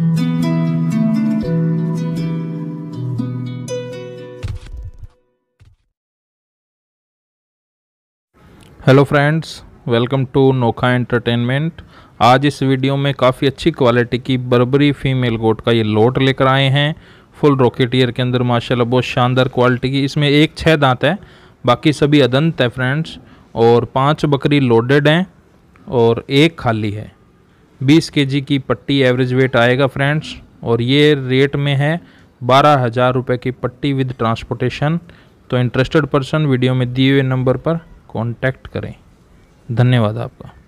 hello friends welcome to Nokha entertainment आज इस video में काफ़ी अच्छी क्वालिटी की बर्बरी फीमेल गोट का ये लोट लेकर आए हैं फुल रॉकेट ईयर के अंदर माशाल्लाह बहुत शानदार क्वालिटी की इसमें एक छः दांत है बाकी सभी अदंत है फ्रेंड्स और पांच बकरी लोडेड हैं और एक खाली है बीस के जी की पट्टी एवरेज वेट आएगा फ्रेंड्स और ये रेट में है बारह हज़ार रुपये की पट्टी विद ट्रांसपोर्टेशन तो इंटरेस्टेड पर्सन वीडियो में दिए हुए नंबर पर कांटेक्ट करें धन्यवाद आपका